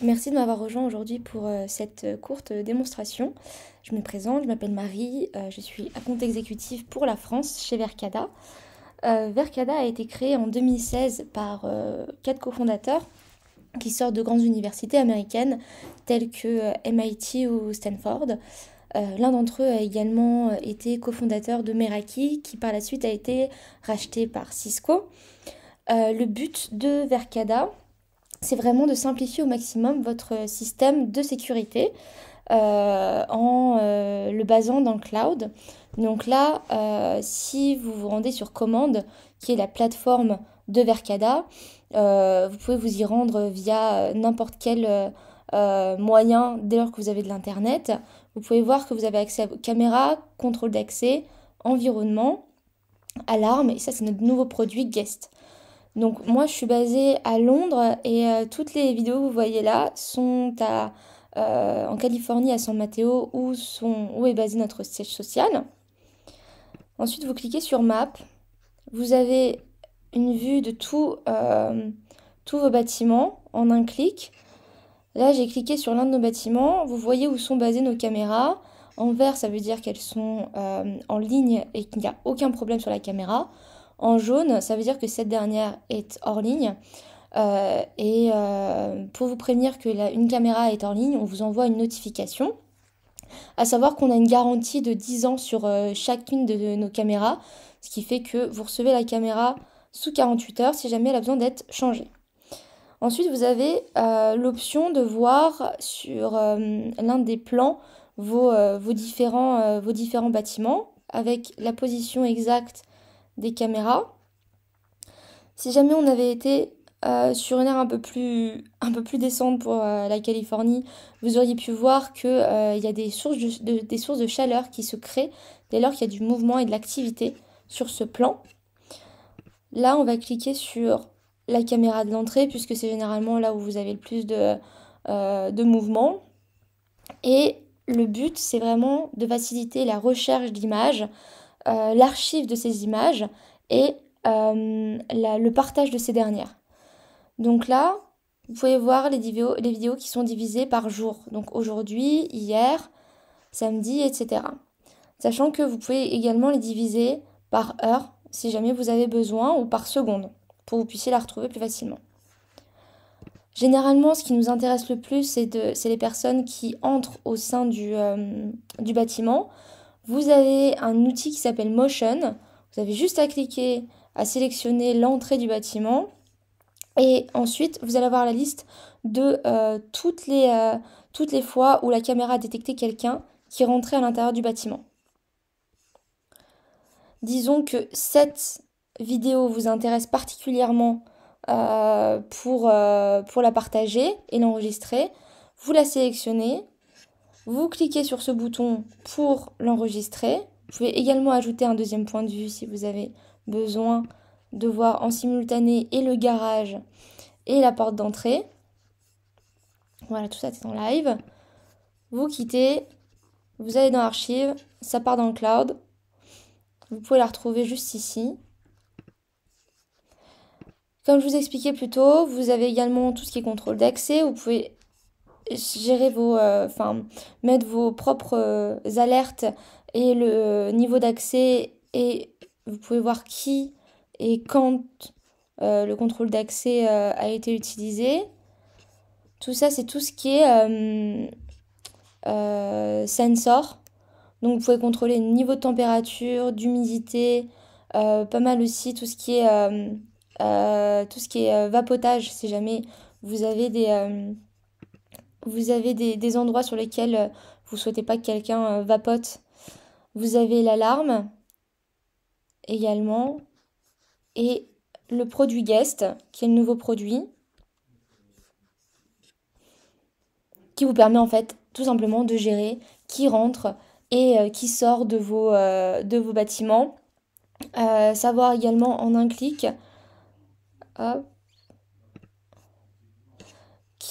Merci de m'avoir rejoint aujourd'hui pour euh, cette euh, courte euh, démonstration. Je me présente, je m'appelle Marie, je suis compte exécutif pour la France chez Vercada. Vercada a été créé en 2016 par quatre cofondateurs qui sortent de grandes universités américaines telles que MIT ou Stanford. L'un d'entre eux a également été cofondateur de Meraki qui par la suite a été racheté par Cisco. le but de Vercada, c'est vraiment de simplifier au maximum votre système de sécurité euh, en euh, le basant dans le cloud. Donc là, euh, si vous vous rendez sur Commande, qui est la plateforme de Vercada, vous pouvez vous y rendre via n'importe quel moyen dès lors que vous avez de l'Internet. Vous pouvez voir que vous avez accès à vos caméras, contrôle d'accès, environnement, alarme, et ça c'est notre nouveau produit Guest. Donc moi je suis basée à Londres et euh, toutes les vidéos que vous voyez là sont euh, en Californie à San Mateo où, est basé notre siège social. Ensuite vous cliquez sur Map. Vous avez une vue de euh, tous vos bâtiments en un clic. Là j'ai cliqué sur l'un de nos bâtiments. Vous voyez où sont basées nos caméras. En vert ça veut dire qu'elles sont en ligne et qu'il n'y a aucun problème sur la caméra. En jaune, ça veut dire que cette dernière est hors ligne. Euh, et euh, pour vous prévenir que la, une caméra est en ligne, on vous envoie une notification. À savoir qu'on a une garantie de 10 ans sur euh, chacune de nos caméras, ce qui fait que vous recevez la caméra sous 48 heures si jamais elle a besoin d'être changée. Ensuite, vous avez l'option de voir sur l'un des plans vos, vos, différents, vos différents bâtiments avec la position exacte des caméras. Si jamais on avait été euh, sur une aire un peu plus, un peu plus décente pour euh, la Californie, vous auriez pu voir qu'il euh, y a des sources de, des sources de chaleur qui se créent dès lors qu'il y a du mouvement et de l'activité sur ce plan. Là, on va cliquer sur la caméra de l'entrée, puisque c'est généralement là où vous avez le plus de, de mouvement. Et le but, c'est vraiment de faciliter la recherche d'images euh, l'archive de ces images et euh, le partage de ces dernières. Donc là, vous pouvez voir les vidéos, qui sont divisées par jour. Donc aujourd'hui, hier, samedi, etc. Sachant que vous pouvez également les diviser par heure si jamais vous avez besoin ou par seconde pour que vous puissiez la retrouver plus facilement. Généralement, ce qui nous intéresse le plus, c'est les personnes qui entrent au sein du euh, bâtiment. Vous avez un outil qui s'appelle Motion. Vous avez juste à cliquer, à sélectionner l'entrée du bâtiment. Et ensuite, vous allez avoir la liste de euh, toutes, les, euh, toutes les fois où la caméra a détecté quelqu'un qui rentrait à l'intérieur du bâtiment. Disons que cette vidéo vous intéresse particulièrement euh, pour, pour la partager et l'enregistrer. Vous la sélectionnez, vous cliquez sur ce bouton pour l'enregistrer. Vous pouvez également ajouter un deuxième point de vue si vous avez besoin de voir en simultané et le garage et la porte d'entrée. Voilà, tout ça est en live. Vous quittez, vous allez dans archive ça part dans le cloud. Vous pouvez la retrouver juste ici. Comme je vous expliquais plus tôt, vous avez également tout ce qui est contrôle d'accès. Vous pouvez gérer vos, euh, enfin, mettre vos propres euh, alertes et le niveau d'accès et vous pouvez voir qui et quand euh, le contrôle d'accès a été utilisé. Tout ça, c'est tout ce qui est sensor. Donc vous pouvez contrôler le niveau de température, d'humidité, pas mal aussi tout ce qui est, tout ce qui est vapotage si jamais vous avez des vous avez des, endroits sur lesquels euh, vous souhaitez pas que quelqu'un euh, vapote. Vous avez l'alarme également et le produit guest qui est le nouveau produit qui vous permet en fait tout simplement de gérer qui rentre et euh, qui sort de vos, de vos bâtiments. savoir également en un clic hop,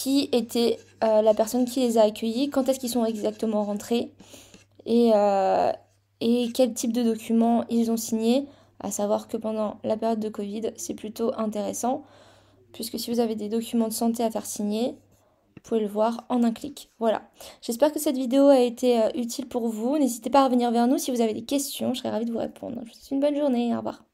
qui était euh, la personne qui les a accueillis, quand est-ce qu'ils sont exactement rentrés et, euh, et quel type de documents ils ont signé. À savoir que pendant la période de Covid, c'est plutôt intéressant, puisque si vous avez des documents de santé à faire signer, vous pouvez le voir en un clic. Voilà. J'espère que cette vidéo a été euh, utile pour vous. N'hésitez pas à revenir vers nous si vous avez des questions. Je serais ravie de vous répondre. Je vous souhaite une bonne journée. Au revoir.